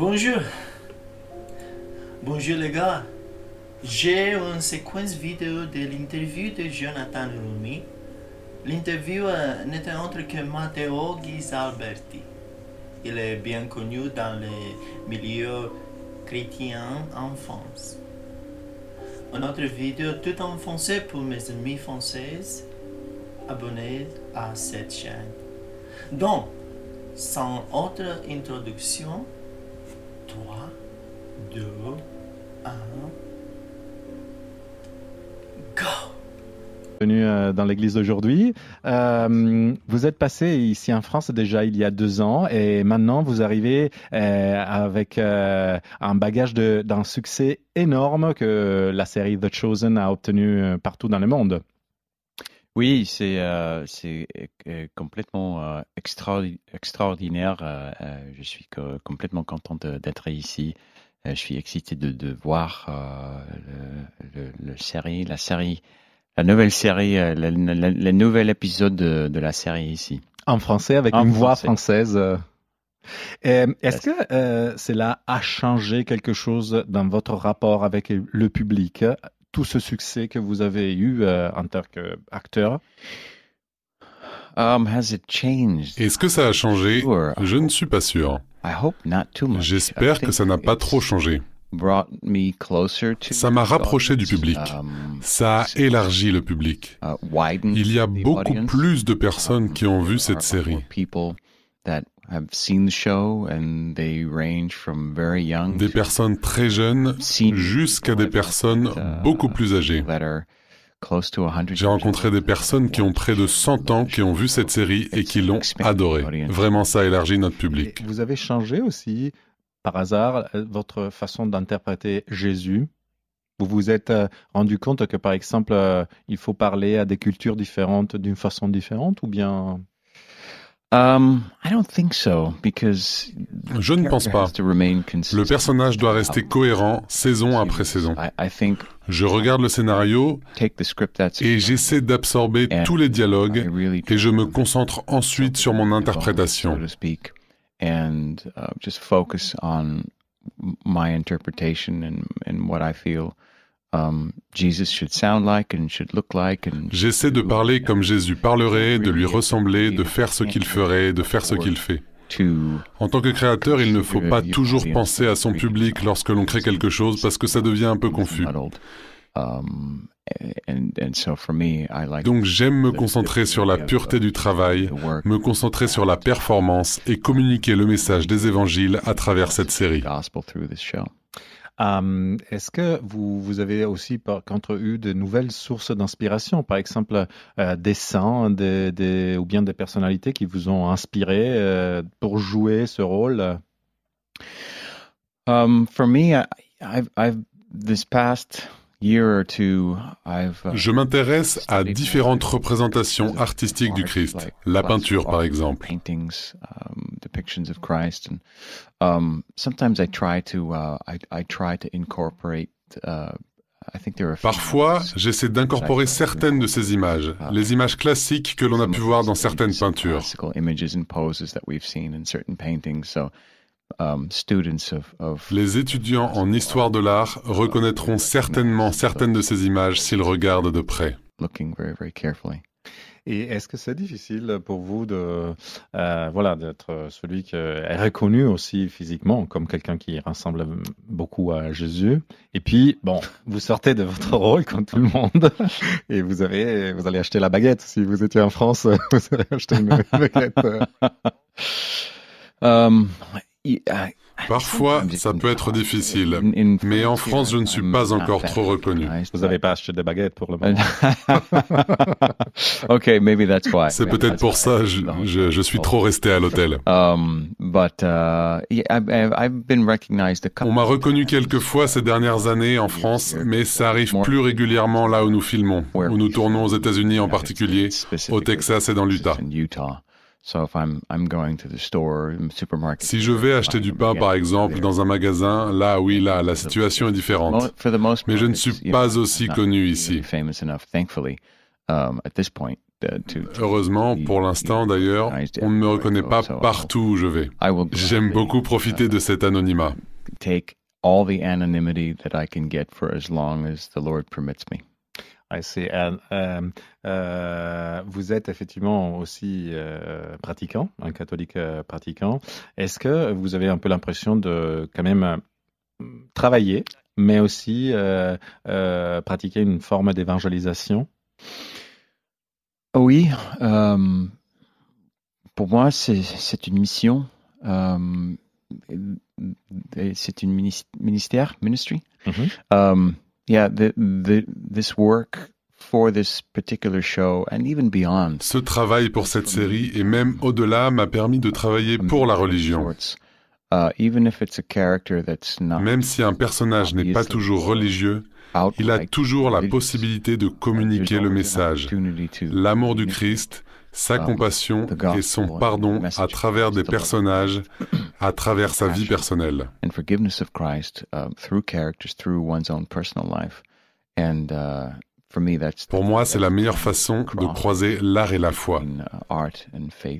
Bonjour. Bonjour les gars. J'ai une séquence vidéo de l'interview de Jonathan Rumi. L'interview euh, n'était autre que Matteo Ghisalberti. Il est bien connu dans le milieu chrétien en France. Une autre vidéo tout en français pour mes amis français, Abonnez à cette chaîne. Donc, sans autre introduction, 3, 2, 1. Go Bienvenue euh, dans l'église d'aujourd'hui. Euh, vous êtes passé ici en France déjà il y a deux ans et maintenant vous arrivez euh, avec un bagage d'un succès énorme que la série The Chosen a obtenu partout dans le monde. Oui, c'est euh, c'est euh, euh, complètement euh, extraordinaire. je suis complètement content d'être ici. je suis excité de, de voir le, série, la série, la nouvelle série, le nouvel épisode de, la série ici. En français, avec une voix française. Est-ce que cela a changé quelque chose dans votre rapport avec le public tout ce succès que vous avez eu euh, en tant qu'acteur. Um, Est-ce que ça a changé Je ne suis pas sûr. J'espère que ça n'a pas trop changé. Ça m'a rapproché du public. Um, ça a élargi le public. Uh, Il y a beaucoup plus de personnes um, qui ont vu cette uh, uh, série des personnes très jeunes jusqu'à des personnes uh, beaucoup plus âgées. J'ai rencontré des personnes qui ont près de 100 ans, qui ont vu cette série et qui l'ont adorée. Vraiment, ça élargit notre public. Vous avez changé aussi, par hasard, euh, votre façon d'interpréter Jésus vous vous êtes euh, rendu compte que, par exemple, euh, il faut parler à des cultures différentes d'une façon différente ou bien Um, I don't think so, because Je ne pense pas. Le personnage doit rester um, cohérent saison après saison. Je regarde le scénario et j'essaie d'absorber tous les dialogues et je me concentre ensuite sur mon interprétation. Uh, on my interpretation I J'essaie de parler comme Jésus parlerait, de lui ressembler, de faire ce qu'il ferait, de faire ce qu'il fait. En tant que créateur, il ne faut pas toujours penser à son public lorsque l'on crée quelque chose parce que ça devient un peu confus. Um, Donc j'aime me concentrer sur la pureté du travail, me concentrer sur la performance et communiquer le message des évangiles à travers cette série. Hum, est-ce que vous, vous, avez aussi, par contre, eu de nouvelles sources d'inspiration, par exemple euh, des saints, ou bien des personnalités qui vous ont inspiré euh, pour jouer ce rôle? Hum, for me, past Uh, Je m'intéresse à différentes représentations artistiques du Christ, la peinture par exemple. Parfois, j'essaie d'incorporer certaines de ces images, uh, les images classiques que l'on a pu voir dans certaines peintures. Um, Les étudiants en histoire de l'art reconnaîtront certainement certaines de ces images s'ils regardent de près. Et est-ce que c'est difficile pour vous de euh, voilà d'être celui qui est reconnu aussi physiquement comme quelqu'un qui ressemble beaucoup à Jésus Et puis bon, vous sortez de votre rôle comme tout le monde et vous avez vous allez acheter la baguette si vous étiez en France, vous allez acheter une baguette. Um, euh, Parfois, ça peut être difficile, mais en France, je ne suis pas encore trop reconnu. Vous n'avez pas acheté baguettes pour le moment. C'est peut-être pour ça, je, je, suis trop resté à l'hôtel. Um, uh, On m'a reconnu quelques fois ces dernières années en France, mais ça arrive plus régulièrement là où nous filmons, où nous tournons aux États-Unis en particulier, au Texas et dans l'Utah. Si je vais acheter du pain, par exemple, dans un magasin, là, oui, là, la situation est différente. Mais je ne suis pas aussi connu ici. Um, uh, Heureusement, pour l'instant d'ailleurs, on ne me reconnaît pas partout où je vais. J'aime beaucoup profiter de uh, cet anonymat. as me. Ah, euh, euh, euh, vous êtes effectivement aussi pratiquant, un catholique pratiquant. Est-ce que vous avez un peu l'impression de quand même travailler, mais aussi pratiquer une forme d'évangélisation Oui. pour moi, c'est une mission. c'est une ministère, ministry. Mm-hmm. Ce travail pour cette série et même au-delà m'a permis de travailler pour la religion. Uh, même si un personnage n'est pas toujours religieux, il a toujours la possibilité de communiquer le message, l'amour du Christ, sa uh, compassion et son pardon à travers des personnages à travers sa vie personnelle. Uh, uh, Pour moi, c'est la meilleure façon de croiser l'art et la foi. Uh,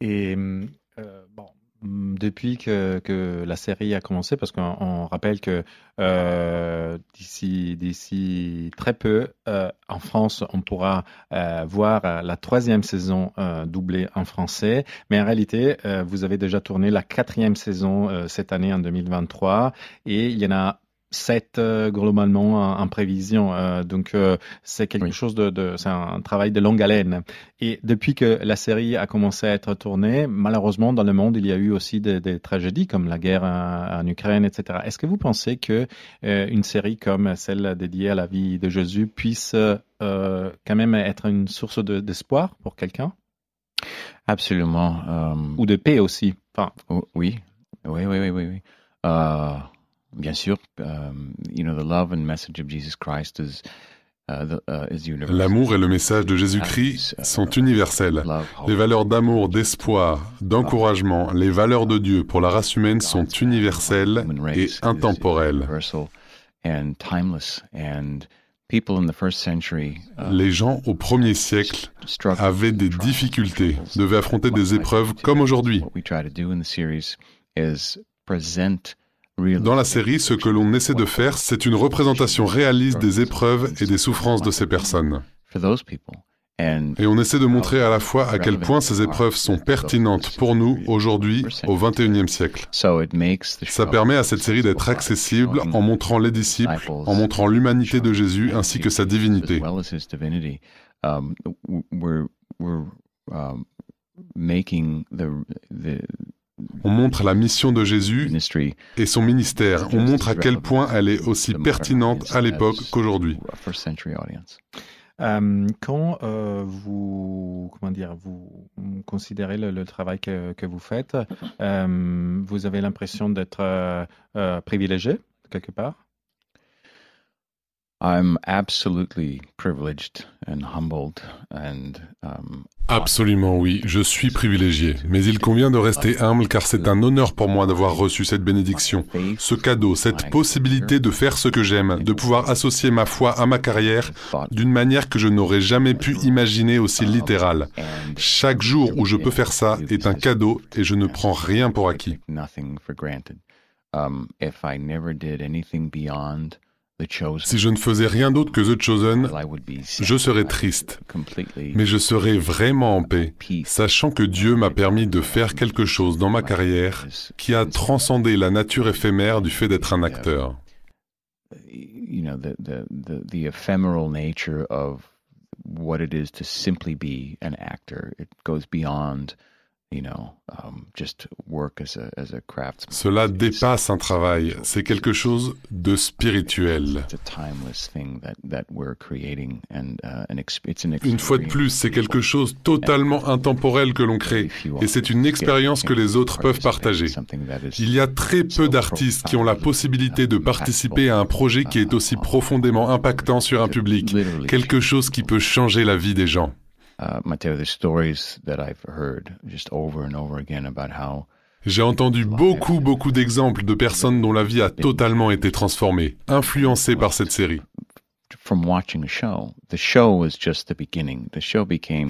et euh, bon, Mmh, depuis que, la série a commencé, parce qu'on rappelle que euh, d'ici très peu, euh, en France, on pourra euh, voir la troisième saison doublée en français. Mais en réalité, vous avez déjà tourné la quatrième saison cette année en 2023 et il y en a 7 euh, globalement en, prévision. Euh, donc euh, c'est quelque chose de, c'est un travail de longue haleine. Et depuis que la série a commencé à être tournée, malheureusement dans le monde il y a eu aussi des, tragédies comme la guerre en, Ukraine, etc. Est-ce que vous pensez que une série comme celle dédiée à la vie de Jésus puisse quand même être une source d'espoir pour quelqu'un Absolument. Ou de paix aussi. Enfin, oui, oui, oui, oui. oui. Bien sûr, L'amour et le message de Jésus-Christ uh, sont universels. Les valeurs d'amour, d'espoir, d'encouragement, les valeurs de Dieu pour la race humaine sont universelles et intemporelles. Uh, les gens au premier siècle avaient des difficultés, devaient affronter des épreuves comme aujourd'hui. Dans la série, ce que l'on essaie de faire, c'est une représentation réaliste des épreuves et des souffrances de ces personnes. Et on essaie de montrer à la fois à quel point ces épreuves sont pertinentes pour nous aujourd'hui au XXIe siècle. Ça permet à cette série d'être accessible en montrant les disciples, en montrant l'humanité de Jésus ainsi que sa divinité. On montre la mission de Jésus et son ministère. On montre à quel point elle est aussi pertinente à l'époque qu'aujourd'hui. Euh, quand euh, vous, comment dire, vous considérez le, travail que, vous faites, euh, vous avez l'impression d'être privilégié quelque part Um, Absolument oui, je suis privilégié, mais il convient de rester humble car c'est un honneur pour moi d'avoir reçu cette bénédiction, ce cadeau, cette possibilité de faire ce que j'aime, de pouvoir associer ma foi à ma carrière d'une manière que je n'aurais jamais pu imaginer aussi littérale. Chaque jour où je peux faire ça est un cadeau et je ne prends rien pour acquis. Si je ne faisais rien d'autre que The Chosen, je serais triste, mais je serais vraiment en paix, sachant que Dieu m'a permis de faire quelque chose dans ma carrière qui a transcendé la nature éphémère du fait d'être un acteur. Um, Cela dépasse un travail, c'est quelque chose de spirituel. Uh, une fois de plus, c'est quelque chose totalement intemporel que l'on crée, et c'est une expérience que les autres peuvent partager. Il y a très peu d'artistes qui ont la possibilité de participer à un projet qui est aussi uh, profondément impactant sur un public, quelque chose qui peut changer la vie des gens j'ai entendu beaucoup, beaucoup d'exemples de personnes dont la vie a totalement été transformée, influencée par cette série.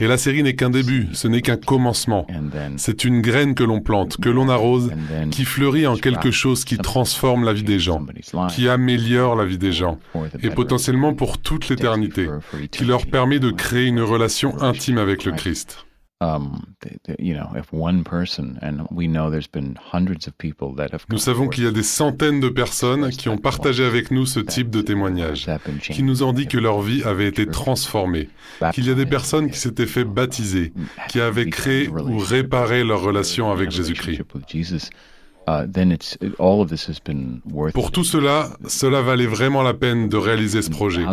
Et la série n'est qu'un début, ce n'est qu'un commencement. C'est une graine que l'on plante, que l'on arrose, qui fleurit en quelque chose qui transforme la vie des gens, qui améliore la vie des gens, et potentiellement pour toute l'éternité, qui leur permet de créer une relation intime avec le Christ. Nous savons qu'il y a des centaines de personnes qui ont partagé avec nous ce type de témoignage, qui nous ont dit que leur vie avait été transformée, qu'il y a des personnes qui s'étaient fait baptiser, qui avaient créé ou réparé leur relation avec Jésus-Christ. Uh, Pour tout cela, cela valait vraiment la peine de réaliser ce projet.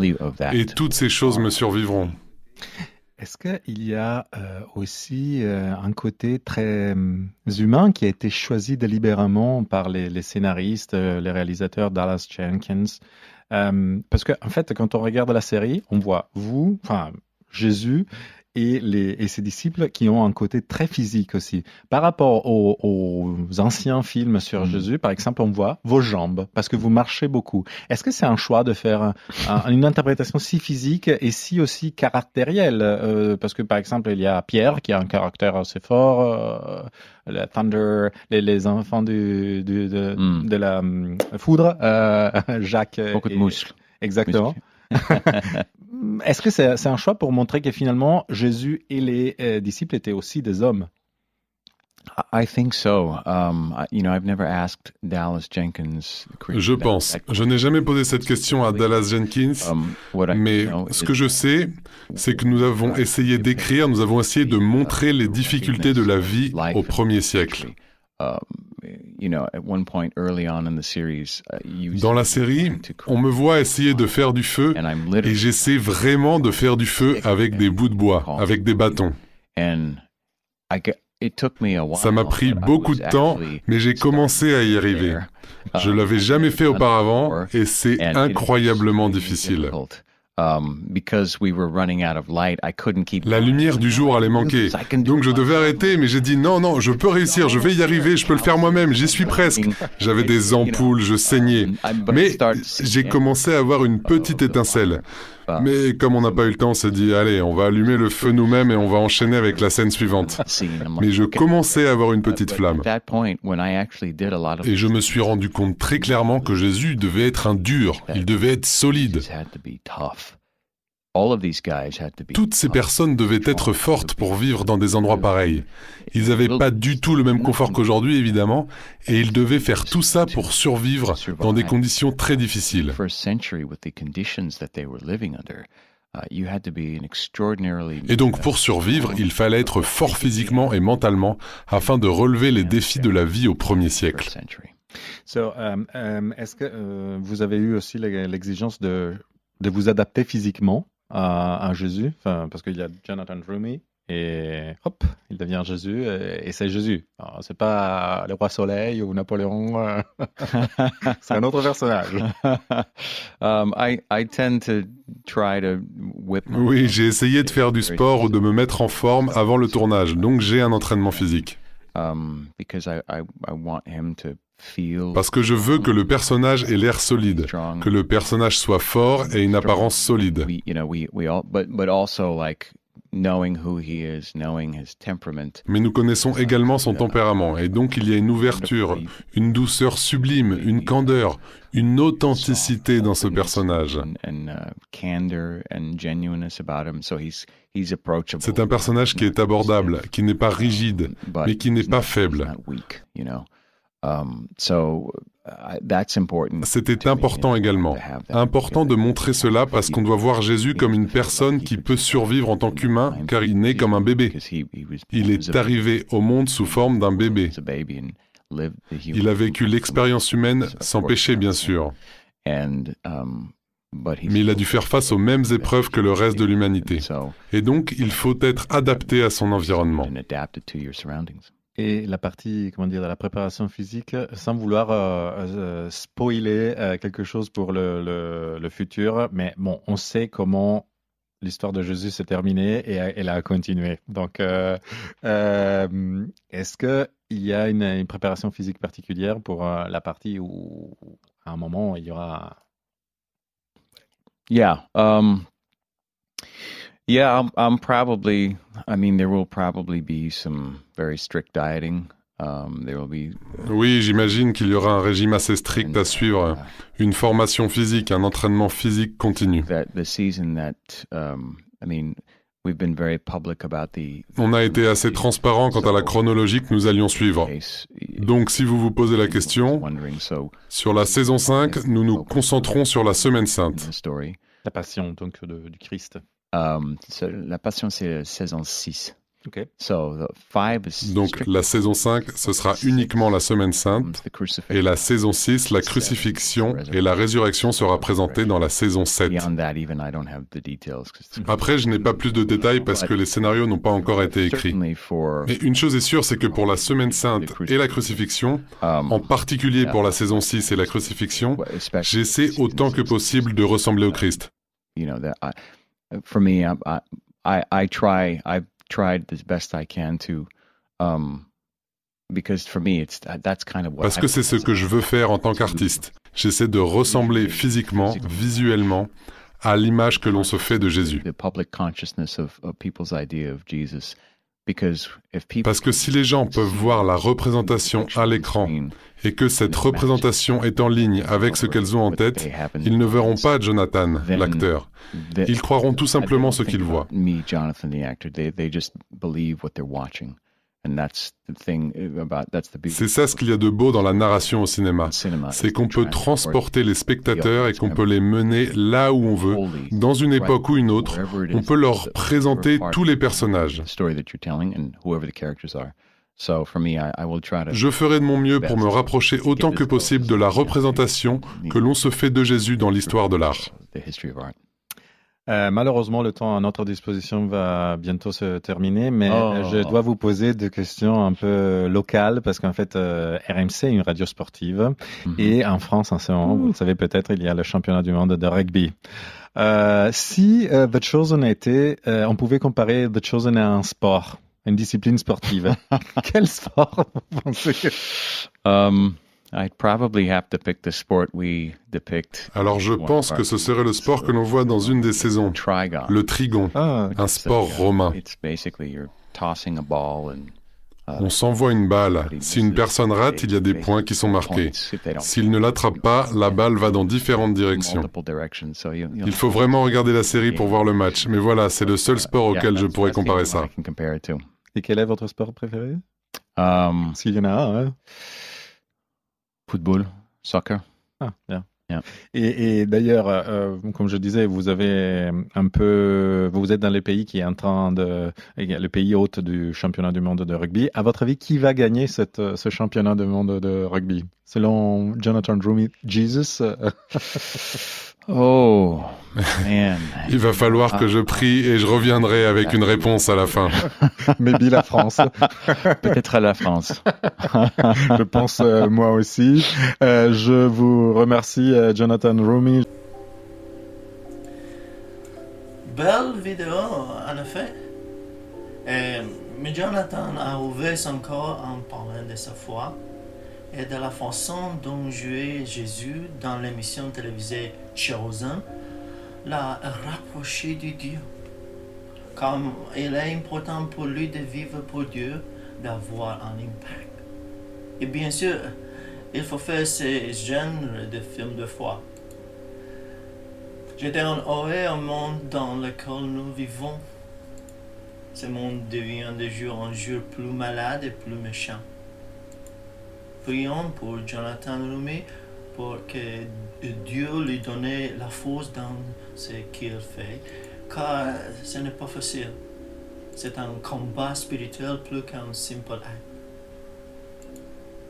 Et toutes ces choses me survivront. Est-ce qu'il y a euh, aussi euh, un côté très hum, humain qui a été choisi délibérément par les, scénaristes, euh, les réalisateurs Dallas Jenkins hum, Parce qu'en fait, quand on regarde la série, on voit vous, enfin Jésus, et, les, et ses disciples qui ont un côté très physique aussi. Par rapport aux, aux anciens films sur mm. Jésus, par exemple, on voit vos jambes parce que vous marchez beaucoup. Est-ce que c'est un choix de faire une interprétation si physique et si aussi caractérielle euh, Parce que par exemple, il y a Pierre qui a un caractère assez fort, euh, la Thunder, les, enfants du, de, mm. de, la euh, foudre, Jacques. Beaucoup de muscles. Exactement. Mm, est-ce que c'est un choix pour montrer que finalement Jésus et les euh, disciples étaient aussi des hommes? Je pense. Je n'ai jamais posé cette question à Dallas Jenkins, um, mais ce que je sais, c'est que nous avons essayé d'écrire, nous avons essayé de montrer les difficultés de la vie au premier siècle. Dans la série, on me voit essayer de faire du feu et j'essaie vraiment de faire du feu avec des bouts de bois, avec des bâtons. Ça m'a pris beaucoup de temps, mais j'ai commencé à y arriver. Je uh, l'avais jamais fait auparavant et c'est incroyablement difficile. La lumière du jour allait manquer. Donc je devais arrêter, mais j'ai dit non, non, je peux réussir, je vais y arriver, je peux le faire moi-même, j'y suis presque. J'avais des ampoules, je saignais. Mais j'ai commencé à avoir une petite étincelle. Mais comme on n'a pas eu le temps, on s'est dit, allez, on va allumer le feu nous-mêmes et on va enchaîner avec la scène suivante. Mais je commençais à avoir une petite flamme. Et je me suis rendu compte très clairement que Jésus devait être un dur, il devait être solide. Toutes ces personnes devaient être fortes pour vivre dans des endroits pareils. Ils n'avaient pas du tout le même confort qu'aujourd'hui, évidemment, et ils devaient faire tout ça pour survivre dans des conditions très difficiles. Uh, et donc pour survivre, il fallait être fort physiquement et mentalement afin de relever les défis de la vie au premier siècle. Um, um, est-ce que euh, vous avez eu aussi l'exigence de, de vous adapter physiquement un Jésus, parce qu'il y a Jonathan Rumi, et hop, il devient Jésus, et, c'est Jésus. C'est pas le roi Soleil ou Napoléon, euh, c'est un autre personnage. Um, I, I tend to try to oui, j'ai essayé de faire du sport ou de me mettre en forme avant le tournage, donc j'ai un entraînement physique. Um, because parce que je veux que le personnage ait l'air solide, que le personnage soit fort et une apparence solide. Mais nous connaissons également son uh, tempérament, et donc il y a une ouverture, une douceur sublime, une candeur, une authenticité dans ce personnage. Uh, C'est un personnage qui est abordable, qui n'est pas rigide, um, mais qui n'est pas faible. Um, uh, C'était important également. Important de montrer cela parce qu'on doit voir Jésus comme une personne qui peut survivre en tant qu'humain car il naît comme un bébé. Il est arrivé au monde sous forme d'un bébé. Il a vécu l'expérience humaine sans péché, bien sûr. Um, Mais il a dû faire face aux mêmes épreuves que le reste de l'humanité. Et donc, il faut être adapté à son environnement et la partie, comment dire, de la préparation physique, sans vouloir euh, euh, spoiler euh, quelque chose pour le, le, futur, mais bon, on sait comment l'histoire de Jésus s'est terminée et elle a continué. Donc, est-ce que il y a une, préparation physique particulière pour la partie où, à un moment, il y aura Yeah. Um, oui, j'imagine qu'il y aura un régime assez strict à suivre, uh, une formation physique, un entraînement physique continu. On a été assez transparent quant à la chronologie que nous allions suivre. Donc si vous vous posez la question, sur la saison 5, nous nous concentrons sur la semaine sainte. La passion donc du Christ. Euh, la passion, c'est saison 6. Donc la saison 5, ce sera uniquement la semaine sainte. Et la saison 6, la crucifixion et la résurrection sera présentée dans la saison 7. Après, je n'ai pas plus de détails parce que les scénarios n'ont pas encore été écrits. Mais une chose est sûre, c'est que pour la semaine sainte et la crucifixion, en particulier um, pour la saison 6 et la crucifixion, j'essaie autant que possible de ressembler au Christ for me, I, I, I try, I've tried as best I can to, um, because for me, it's that's kind of what. Parce que c'est ce que je veux faire en tant qu'artiste. J'essaie de ressembler physiquement, visuellement, à l'image que l'on se fait de Jésus. The public consciousness of, of people's idea of Jesus. Parce que si les gens peuvent voir la représentation à l'écran et que cette représentation est en ligne avec ce qu'elles ont en tête, ils ne verront pas Jonathan, l'acteur. Ils croiront tout simplement ce qu'ils voient. C'est ça ce qu'il y a de beau dans la narration au cinéma. C'est qu'on peut transporter les spectateurs et qu'on peut les mener là où on veut, dans une époque ou une autre. On peut leur présenter tous les personnages. Je ferai de mon mieux pour me rapprocher autant que possible de la représentation que l'on se fait de Jésus dans l'histoire de l'art. Euh, malheureusement, le temps à notre disposition va bientôt se terminer, mais oh. je dois vous poser des questions un peu locales parce qu'en fait, euh, RMC est une radio sportive mhm. et en France, en ce moment, vous le savez peut-être, il y a le championnat du monde de rugby. Euh, si The Chosen était, on pouvait comparer The Chosen à un sport, une discipline sportive. Quel sport vous pensez um, alors je pense que ce serait le sport que l'on voit dans une des saisons, le trigon, un sport romain. On s'envoie une balle. Si une personne rate, il y a des points qui sont marqués. S'il ne l'attrape pas, la balle va dans différentes directions. Il faut vraiment regarder la série pour voir le match. Mais voilà, c'est le seul uh, sport auquel je pourrais comparer ça. Et quel est votre sport préféré S'il um, y en a un. Hein. Football, soccer. Ah, bien. Et, d'ailleurs, euh, comme je disais, vous avez un peu, vous êtes dans les pays qui est en train de, le pays hôte du championnat du monde de rugby. À votre avis, qui va gagner cette, ce championnat du monde de rugby Selon Jonathan Drummond, Jesus Oh, Il va falloir que je prie et je reviendrai avec une réponse à la fin. Maybe la France. Peut-être à la France. je pense euh, moi aussi. Euh, je vous remercie, euh, Jonathan Rumi. Belle vidéo, en effet. mais Jonathan a ouvert son corps en parlant de sa foi et de la façon dont jouait Jésus dans l'émission télévisée Chosen l'a rapproché de Dieu. Comme il est important pour lui de vivre pour Dieu, d'avoir un impact. Et bien sûr, il faut faire ces genre de films de foi. J'étais envoyé au monde dans lequel nous vivons. Ce monde devient de jour en jour plus malade et plus méchant prions pour Jonathan Rumi, pour que Dieu lui donne la force dans ce qu'il fait, car ce n'est pas facile. C'est un combat spirituel plus qu'un simple acte.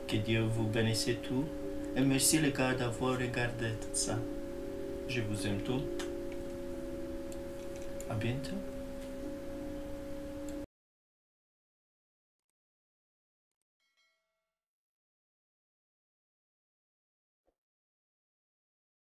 Que Dieu vous bénisse tout. et merci les gars d'avoir regardé tout ça. Je vous aime tous. À bientôt.